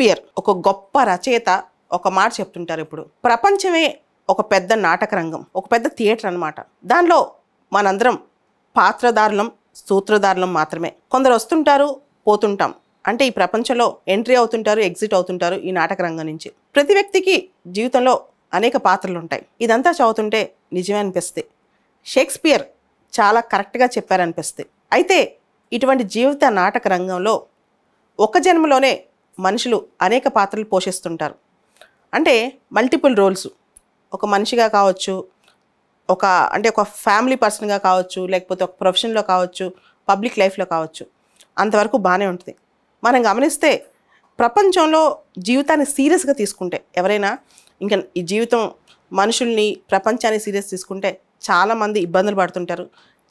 Shakespeare ఒక గొప్ప రచయిత ఒక మాట చెప్తుంటారు ఇప్పుడు ప్రపంచమే ఒక పెద్ద నాటక రంగం ఒక పెద్ద థియేటర్ అనమాట దానిలో మనందరం పాత్రదారులం సూత్రధారులం మాత్రమే కొందరు వస్తుంటారు పోతుంటాం అంటే ఈ ప్రపంచంలో ఎంట్రీ అవుతుంటారు ఎగ్జిట్ అవుతుంటారు ఈ నాటక రంగం నుంచి ప్రతి వ్యక్తికి జీవితంలో అనేక పాత్రలు ఉంటాయి ఇదంతా చదువుతుంటే నిజమే అనిపిస్తుంది షేక్స్పియర్ చాలా కరెక్ట్గా చెప్పారనిపిస్తుంది అయితే ఇటువంటి జీవిత నాటక రంగంలో ఒక జన్మలోనే మనుషులు అనేక పాత్రలు పోషిస్తుంటారు అంటే మల్టిపుల్ రోల్స్ ఒక మనిషిగా కావచ్చు ఒక అంటే ఒక ఫ్యామిలీ పర్సన్గా కావచ్చు లేకపోతే ఒక ప్రొఫెషన్లో కావచ్చు పబ్లిక్ లైఫ్లో కావచ్చు అంతవరకు బాగానే ఉంటుంది మనం గమనిస్తే ప్రపంచంలో జీవితాన్ని సీరియస్గా తీసుకుంటే ఎవరైనా ఇంకా ఈ జీవితం మనుషుల్ని ప్రపంచాన్ని సీరియస్ తీసుకుంటే చాలామంది ఇబ్బందులు పడుతుంటారు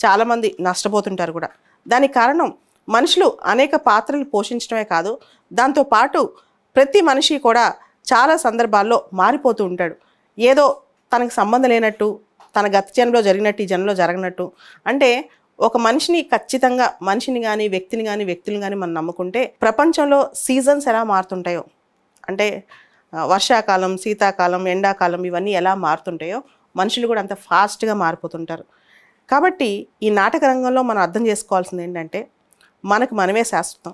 చాలామంది నష్టపోతుంటారు కూడా దానికి కారణం మనుషులు అనేక పాత్రలు పోషించడమే కాదు దాంతోపాటు ప్రతి మనిషి కూడా చాలా సందర్భాల్లో మారిపోతూ ఉంటాడు ఏదో తనకు సంబంధం లేనట్టు తన గత జన్మలో జరిగినట్టు ఈ జన్మలో జరగనట్టు అంటే ఒక మనిషిని ఖచ్చితంగా మనిషిని కానీ వ్యక్తిని కానీ వ్యక్తులను కానీ మనం నమ్ముకుంటే ప్రపంచంలో సీజన్స్ ఎలా మారుతుంటాయో అంటే వర్షాకాలం శీతాకాలం ఎండాకాలం ఇవన్నీ ఎలా మారుతుంటాయో మనుషులు కూడా అంత ఫాస్ట్గా మారిపోతుంటారు కాబట్టి ఈ నాటక రంగంలో మనం అర్థం చేసుకోవాల్సింది ఏంటంటే మనకు మనమే శాశ్వతం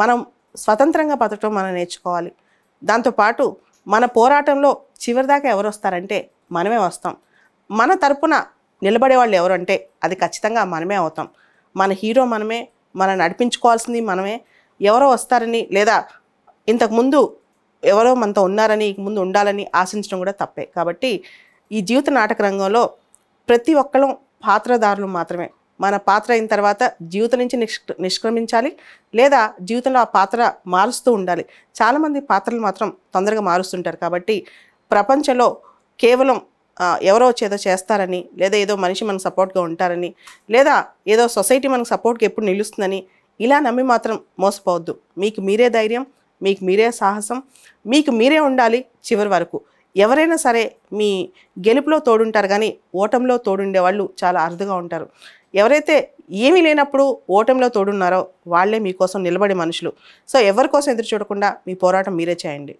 మనం స్వతంత్రంగా బతకడం మనం నేర్చుకోవాలి దాంతోపాటు మన పోరాటంలో చివరిదాకా ఎవరు వస్తారంటే మనమే వస్తాం మన తరపున నిలబడే వాళ్ళు ఎవరంటే అది ఖచ్చితంగా మనమే అవుతాం మన హీరో మనమే మన నడిపించుకోవాల్సింది మనమే ఎవరో వస్తారని లేదా ఇంతకుముందు ఎవరో మనతో ఉన్నారని ముందు ఉండాలని ఆశించడం కూడా తప్పే కాబట్టి ఈ జీవిత నాటక రంగంలో ప్రతి ఒక్కళ్ళం పాత్రదారులు మాత్రమే మన పాత్ర అయిన తర్వాత జీవితం నుంచి నిష్క్రమించాలి లేదా జీవితంలో ఆ పాత్ర మారుస్తూ ఉండాలి చాలామంది పాత్రలు మాత్రం తొందరగా మారుస్తుంటారు కాబట్టి ప్రపంచంలో కేవలం ఎవరో వచ్చేదో చేస్తారని లేదా ఏదో మనిషి మనకు సపోర్ట్గా ఉంటారని లేదా ఏదో సొసైటీ మనకు సపోర్ట్గా ఎప్పుడు నిలుస్తుందని ఇలా నమ్మి మాత్రం మోసపోవద్దు మీకు మీరే ధైర్యం మీకు మీరే సాహసం మీకు మీరే ఉండాలి చివరి వరకు ఎవరైనా సరే మీ గెలుపులో తోడుంటారు కానీ ఓటంలో తోడుండే వాళ్ళు చాలా అరుదుగా ఉంటారు ఎవరైతే ఏమీ లేనప్పుడు ఓటమిలో తోడున్నారో వాళ్లే మీకోసం నిలబడే మనుషులు సో ఎవరి కోసం ఎదురు చూడకుండా మీ పోరాటం మీరే చేయండి